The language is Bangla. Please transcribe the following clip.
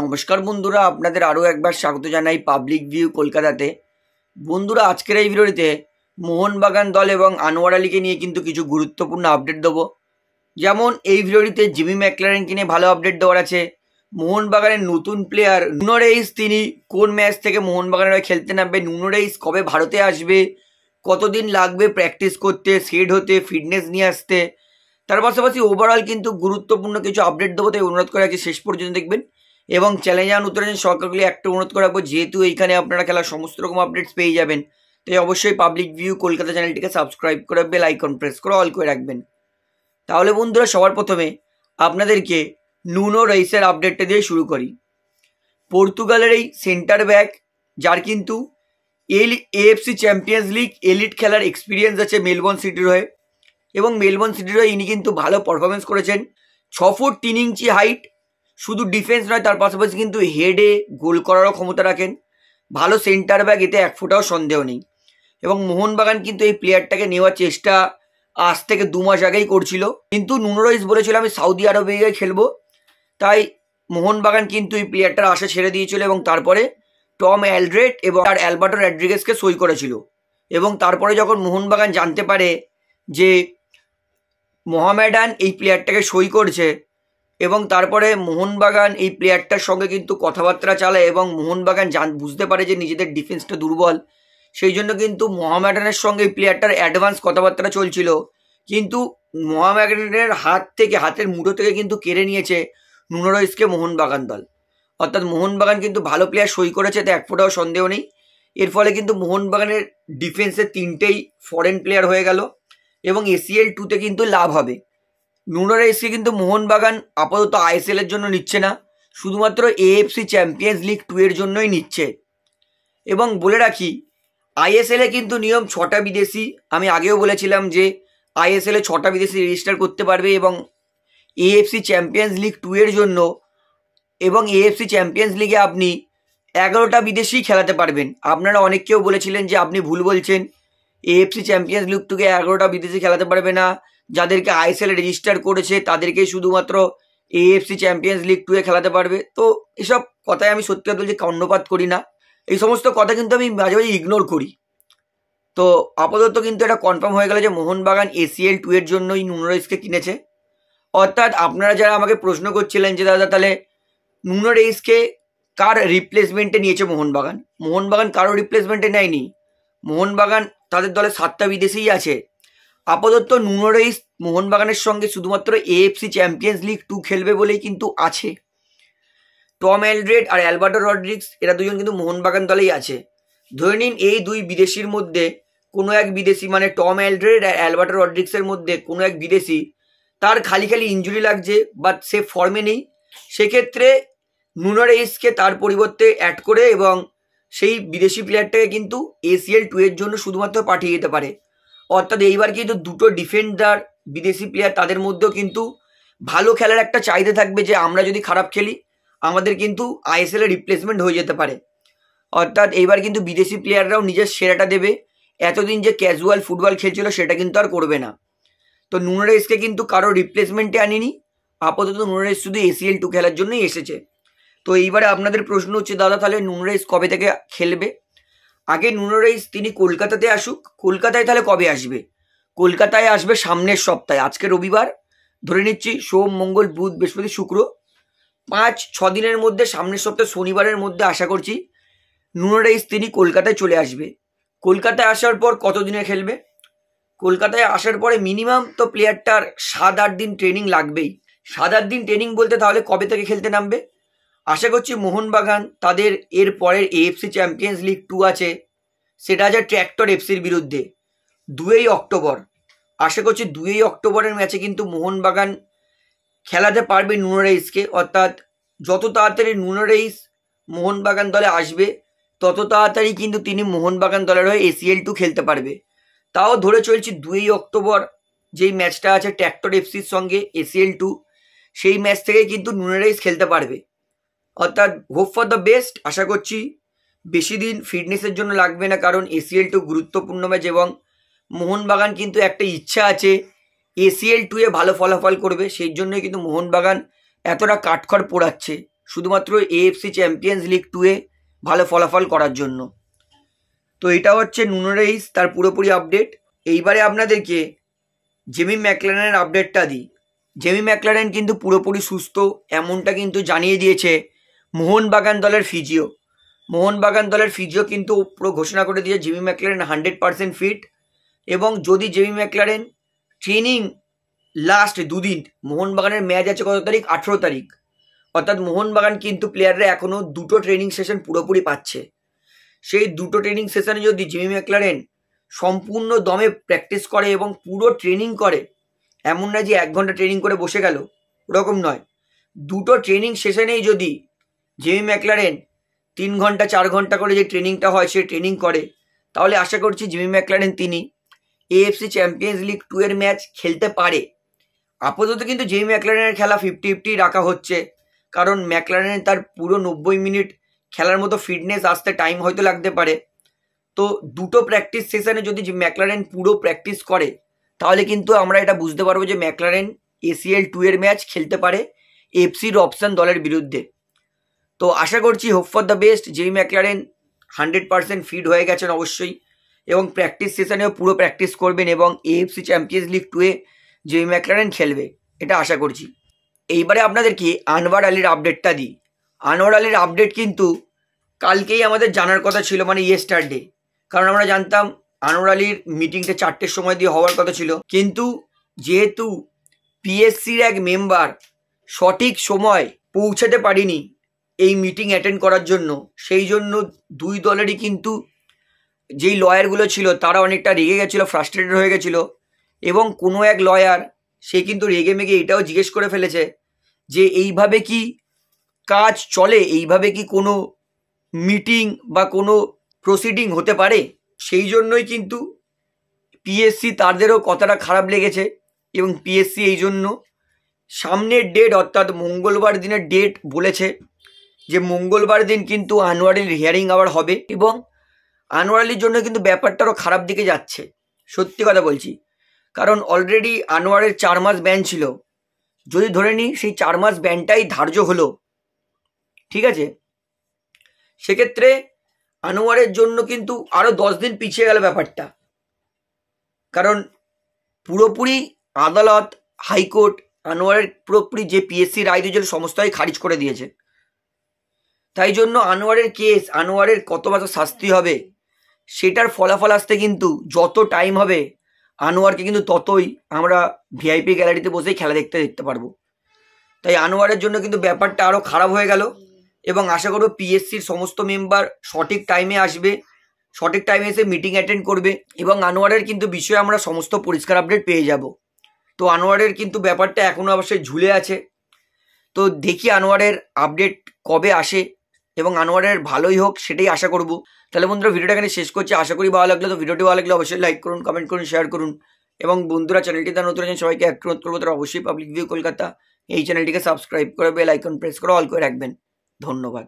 নমস্কার বন্ধুরা আপনাদের আরও একবার স্বাগত জানাই পাবলিক ভিউ কলকাতাতে বন্ধুরা আজকের এই ভিডিওতে মোহনবাগান দল এবং আনোয়ার আলীকে নিয়ে কিন্তু কিছু গুরুত্বপূর্ণ আপডেট দেবো যেমন এই ভিডিওটিতে জিমি ম্যাকলারেনকে নিয়ে ভালো আপডেট দেওয়ার আছে মোহনবাগানের নতুন প্লেয়ার নুনোরেইস তিনি কোন ম্যাচ থেকে মোহনবাগানের খেলতে নামবে নুনোরেইস কবে ভারতে আসবে কতদিন লাগবে প্র্যাকটিস করতে সেড হতে ফিটনেস নিয়ে আসতে তার পাশাপাশি ওভারঅল কিন্তু গুরুত্বপূর্ণ কিছু আপডেট দেবো তাই অনুরোধ করে আছে শেষ পর্যন্ত দেখবেন এবং চ্যালেঞ্জ চ্যালেঞ্জান উত্তরাঞ্চল সরকারগুলি একটা অনুরোধ করে রাখবো যেহেতু এইখানে আপনারা খেলার সমস্ত রকম আপডেটস পেয়ে যাবেন তাই অবশ্যই পাবলিক ভিউ কলকাতা চ্যানেলটিকে সাবস্ক্রাইব করে বেল আইকন প্রেস করে অল করে রাখবেন তাহলে বন্ধুরা সবার প্রথমে আপনাদেরকে নুনো রাইসের আপডেটটা দিয়ে শুরু করি পর্তুগালের এই সেন্টার ব্যাক যার কিন্তু এল এএফসি চ্যাম্পিয়ন্স লিগ এলিট খেলার এক্সপিরিয়েন্স আছে মেলবোর্ন সিটির হয়ে এবং মেলবোর্ন সিটির হয়ে ইনি কিন্তু ভালো পারফরমেন্স করেছেন ছ ফুট তিন ইঞ্চি হাইট শুধু ডিফেন্স নয় তার পাশাপাশি কিন্তু হেডে গোল করারও ক্ষমতা রাখেন ভালো সেন্টার ব্যাগ এতে এক ফোটাও সন্দেহ নেই এবং মোহনবাগান কিন্তু এই প্লেয়ারটাকে নেওয়ার চেষ্টা আজ থেকে দু মাস আগেই করছিল কিন্তু নুনরইস বলেছিল আমি সৌদি আরবে গিয়ে খেলবো তাই মোহনবাগান কিন্তু এই প্লেয়ারটার আশা ছেড়ে দিয়েছিল এবং তারপরে টম অ্যালড্রেট এবং তার অ্যালবার্টো অ্যাড্রিগেসকে সই করেছিল এবং তারপরে যখন মোহনবাগান জানতে পারে যে মোহামেডান এই প্লেয়ারটাকে সই করছে এবং তারপরে মোহনবাগান এই প্লেয়ারটার সঙ্গে কিন্তু কথাবার্তা চালায় এবং মোহনবাগান জান বুঝতে পারে যে নিজেদের ডিফেন্সটা দুর্বল সেই জন্য কিন্তু মোহামেডানের সঙ্গে এই প্লেয়ারটার অ্যাডভান্স কথাবার্তা চলছিল কিন্তু মোহামেডানের হাত থেকে হাতের মুঠো থেকে কিন্তু কেড়ে নিয়েছে নুনরইসকে মোহনবাগান দল অর্থাৎ মোহনবাগান কিন্তু ভালো প্লেয়ার সই করেছে তো এক ফোটাও সন্দেহ নেই এর ফলে কিন্তু মোহনবাগানের ডিফেন্সে তিনটেই ফরেন প্লেয়ার হয়ে গেল এবং এসিএল টুতে কিন্তু লাভ হবে নুনো রাইসকে কিন্তু মোহনবাগান আপাতত আইএসএলের জন্য নিচ্ছে না শুধুমাত্র এএফসি চ্যাম্পিয়ন্স লিগ টু এর জন্যই নিচ্ছে এবং বলে রাখি আইএসএলে কিন্তু নিয়ম ছটা বিদেশি আমি আগেও বলেছিলাম যে আইএসএলে ছটা বিদেশি রেজিস্টার করতে পারবে এবং এএফসি চ্যাম্পিয়ন্স লিগ টু এর জন্য এবং এএফসি চ্যাম্পিয়ন্স লিগে আপনি এগারোটা বিদেশি খেলাতে পারবেন আপনারা অনেককেও বলেছিলেন যে আপনি ভুল বলছেন এএফসি চ্যাম্পিয়ন্স লিগ টুকে এগারোটা বিদেশি খেলাতে পারবে না যাদেরকে আইএসএল রেজিস্টার করেছে তাদেরকেই শুধুমাত্র এএফসি চ্যাম্পিয়ন্স লিগ টুয়ে খেলাতে পারবে তো এসব কথায় আমি সত্যি কথা বলছি কর্ণপাত করি না এই সমস্ত কথা কিন্তু আমি মাঝে মাঝে ইগনোর করি তো আপাতত কিন্তু এটা কনফার্ম হয়ে গেল যে মোহনবাগান এসিএল টু এর জন্যই নুনোরাইসকে কিনেছে অর্থাৎ আপনারা যারা আমাকে প্রশ্ন করছিলেন যে দাদা তাহলে নুনোরাইসকে কার রিপ্লেসমেন্টে নিয়েছে মোহনবাগান মোহনবাগান কারো রিপ্লেসমেন্টে নেয়নি মোহনবাগান তাদের দলে সাতটা বিদেশেই আছে আপাতত নুনোরাইস মোহনবাগানের সঙ্গে শুধুমাত্র এএফসি চ্যাম্পিয়ন্স লিগ টু খেলবে বলেই কিন্তু আছে টম অ্যালড্রেড আর অ্যালবার্টো রড্রিক্স এরা দুজন কিন্তু মোহনবাগান দলেই আছে ধরে নিন এই দুই বিদেশির মধ্যে কোনো এক বিদেশি মানে টম অ্যালড্রেড আর অ্যালবার্টো রড্রিক্সের মধ্যে কোনো এক বিদেশি তার খালি খালি ইঞ্জুরি লাগছে বাট সে ফর্মে নেই সেক্ষেত্রে এইসকে তার পরিবর্তে অ্যাড করে এবং সেই বিদেশি প্লেয়ারটাকে কিন্তু এসিএল টু এর জন্য শুধুমাত্র পাঠিয়ে দিতে পারে অর্থাৎ এইবার কিন্তু দুটো ডিফেন্ডার বিদেশি প্লেয়ার তাদের মধ্যেও কিন্তু ভালো খেলার একটা চাহিদা থাকবে যে আমরা যদি খারাপ খেলি আমাদের কিন্তু আইএসএলের রিপ্লেসমেন্ট হয়ে যেতে পারে অর্থাৎ এইবার কিন্তু বিদেশি প্লেয়াররাও নিজের সেরাটা দেবে এতদিন যে ক্যাজুয়াল ফুটবল খেলছিল সেটা কিন্তু আর করবে না তো নুনারেসকে কিন্তু কারো রিপ্লেসমেন্টে আনিনি আপাতত নুনারেস শুধু এসিএল টু খেলার জন্যই এসেছে তো এইবারে আপনাদের প্রশ্ন হচ্ছে দাদা তাহলে নুনরেস কবে থেকে খেলবে আগে নুনোরাইজ তিনি কলকাতাতে আসুক কলকাতায় তাহলে কবে আসবে কলকাতায় আসবে সামনের সপ্তাহে আজকে রবিবার ধরে নিচ্ছি সোম মঙ্গল বুধ বৃহস্পতি শুক্র পাঁচ ছ দিনের মধ্যে সামনের সপ্তাহে শনিবারের মধ্যে আশা করছি নুনোরাইজ তিনি কলকাতায় চলে আসবে কলকাতায় আসার পর কতদিনে খেলবে কলকাতায় আসার পরে মিনিমাম তো প্লেয়ারটার সাত আট দিন ট্রেনিং লাগবেই সাত আট দিন ট্রেনিং বলতে তাহলে কবে থেকে খেলতে নামবে আশা করছি মোহনবাগান তাদের এর পরের এএফসি চ্যাম্পিয়ন্স লিগ টু আছে সেটা আছে ট্র্যাক্টর এফসির বিরুদ্ধে দুয়েই অক্টোবর আশা করছি দুয়েই অক্টোবরের ম্যাচে কিন্তু মোহনবাগান খেলাতে পারবে নুনোরাইসকে অর্থাৎ যত তাড়াতাড়ি নুনোরাইস মোহনবাগান দলে আসবে তত তাড়াতাড়ি কিন্তু তিনি মোহনবাগান দলের হয়ে এসিএল টু খেলতে পারবে তাও ধরে চলছি দুয়েই অক্টোবর যেই ম্যাচটা আছে ট্র্যাক্টর এফসির সঙ্গে এসিএল টু সেই ম্যাচ থেকে কিন্তু নুনোরাইস খেলতে পারবে অর্থাৎ হোপ ফর দ্য বেস্ট আশা করছি বেশি দিন ফিটনেসের জন্য লাগবে না কারণ এসিএল টু গুরুত্বপূর্ণ ম্যাচ এবং মোহনবাগান কিন্তু একটা ইচ্ছা আছে এসিএল টুয়ে ভালো ফলাফল করবে সেই জন্যই কিন্তু মোহনবাগান এতটা কাঠখড় পোড়াচ্ছে শুধুমাত্র এএফসি চ্যাম্পিয়ন্স লিগ টুয়ে ভালো ফলাফল করার জন্য তো এটা হচ্ছে নুনোরেইস তার পুরোপুরি আপডেট এইবারে আপনাদেরকে জেমি ম্যাকলারেনের আপডেটটা দিই জেমি ম্যাকলারেন কিন্তু পুরোপুরি সুস্থ এমনটা কিন্তু জানিয়ে দিয়েছে মোহনবাগান দলের ফিজিও মোহনবাগান দলের ফিজিও কিন্তু পুরো ঘোষণা করে দিয়েছে Jimmy McLaren hundred percent fit এবং যদি জিমি ম্যাকলারেন ট্রেনিং লাস্ট দুদিন মোহনবাগানের ম্যাচ আছে কত তারিখ আঠেরো তারিখ অর্থাৎ মোহনবাগান কিন্তু প্লেয়াররা এখনও দুটো ট্রেনিং সেশন পুরোপুরি পাচ্ছে সেই দুটো ট্রেনিং সেশনে যদি জিমি ম্যাকলারেন সম্পূর্ণ দমে প্র্যাকটিস করে এবং পুরো ট্রেনিং করে এমন না যে এক ঘন্টা ট্রেনিং করে বসে গেল ওরকম নয় দুটো ট্রেনিং সেশনেই যদি জেমি ম্যাকলারেন তিন ঘন্টা চার ঘন্টা করে যে ট্রেনিংটা হয় সে ট্রেনিং করে তাহলে আশা করছি জিমি ম্যাকলারেন তিনি এএফসি চ্যাম্পিয়ন্স লিগ টু এর ম্যাচ খেলতে পারে আপাতত কিন্তু জেমি ম্যাকলারেনের খেলা ফিফটি ফিফটি রাখা হচ্ছে কারণ ম্যাকলারেন তার পুরো নব্বই মিনিট খেলার মতো ফিটনেস আসতে টাইম হয়তো লাগতে পারে তো দুটো প্র্যাকটিস সেশনে যদি ম্যাকলারেন পুরো প্র্যাকটিস করে তাহলে কিন্তু আমরা এটা বুঝতে পারবো যে ম্যাকলারেন এসিএল টু এর ম্যাচ খেলতে পারে এফসির অপশান দলের বিরুদ্ধে তো আশা করছি হোপ ফর দ্য বেস্ট জেই ম্যাকলারেন হান্ড্রেড পারসেন্ট ফিট হয়ে গেছেন অবশ্যই এবং প্র্যাকটিস সেশনেও পুরো প্র্যাকটিস করবেন এবং এএফসি চ্যাম্পিয়ন্স লিগ টুয়ে জেই ম্যাকলারেন খেলবে এটা আশা করছি এইবারে আপনাদেরকে আনোয়ার আলীর আপডেটটা দিই আনোয়ার আলীর আপডেট কিন্তু কালকেই আমাদের জানার কথা ছিল মানে ইয়েস্টার ডে কারণ আমরা জানতাম আনোয়ার আলীর মিটিংটা চারটের সময় দিয়ে হওয়ার কথা ছিল কিন্তু যেহেতু পিএসসির এক মেম্বার সঠিক সময় পৌঁছাতে পারিনি এই মিটিং অ্যাটেন্ড করার জন্য সেই জন্য দুই দলেরই কিন্তু যেই লয়ারগুলো ছিল তারা অনেকটা রেগে গেছিলো ফ্রাস্ট্রেটেড হয়ে গেছিলো এবং কোনো এক লয়ার সে কিন্তু রেগে মেগে এটাও জিজ্ঞেস করে ফেলেছে যে এইভাবে কি কাজ চলে এইভাবে কি কোনো মিটিং বা কোনো প্রসিডিং হতে পারে সেই জন্যই কিন্তু পিএসসি তাদেরও কথাটা খারাপ লেগেছে এবং পিএসসি এই জন্য সামনের ডেট অর্থাৎ মঙ্গলবার দিনের ডেট বলেছে যে মঙ্গলবার দিন কিন্তু আনোয়ার আলীর হিয়ারিং আবার হবে এবং আনোয়ার আলীর জন্য কিন্তু ব্যাপারটারও খারাপ দিকে যাচ্ছে সত্যি কথা বলছি কারণ অলরেডি আনোয়ারের চার মাস ব্যান ছিল যদি ধরে নিই সেই চার মাস ব্যানটাই ধার্য হলো ঠিক আছে সেক্ষেত্রে আনোয়ারের জন্য কিন্তু আরও দশ দিন পিছিয়ে গেল ব্যাপারটা কারণ পুরোপুরি আদালত হাইকোর্ট আনোয়ারের পুরোপুরি যে পিএসসি রায় দিয়েছিল সমস্তই খারিজ করে দিয়েছে তাই জন্য আনোয়ারের কেস আনোয়ারের কত বাত শাস্তি হবে সেটার ফলাফল আসতে কিন্তু যত টাইম হবে আনোয়ারকে কিন্তু ততই আমরা ভিআইপি গ্যালারিতে বসেই খেলা দেখতে দেখতে পারবো তাই আনোয়ারের জন্য কিন্তু ব্যাপারটা আরও খারাপ হয়ে গেল এবং আশা করব পিএসসির সমস্ত মেম্বার সঠিক টাইমে আসবে সঠিক টাইমে এসে মিটিং অ্যাটেন্ড করবে এবং আনোয়ারের কিন্তু বিষয়ে আমরা সমস্ত পরিষ্কার আপডেট পেয়ে যাব তো আনোয়ারের কিন্তু ব্যাপারটা এখনও অবশ্যই ঝুলে আছে তো দেখি আনোয়ারের আপডেট কবে আসে এবং আনোয়ারের ভালোই হোক সেটাই আশা করব তাহলে বন্ধুরা ভিডিওটা এখানে শেষ করছি আশা করি ভালো লাগলে তো ভিডিওটি ভালো লাগলে অবশ্যই লাইক করুন কমেন্ট করুন শেয়ার করুন এবং বন্ধুরা চ্যানেলটি তার নতুন আছেন সবাইকে অনুরোধ করবো তারা অবশ্যই পাবলিক ভিউ কলকাতা এই চ্যানেলটিকে সাবস্ক্রাইব করে বেল আইকন প্রেস করে অল করে রাখবেন ধন্যবাদ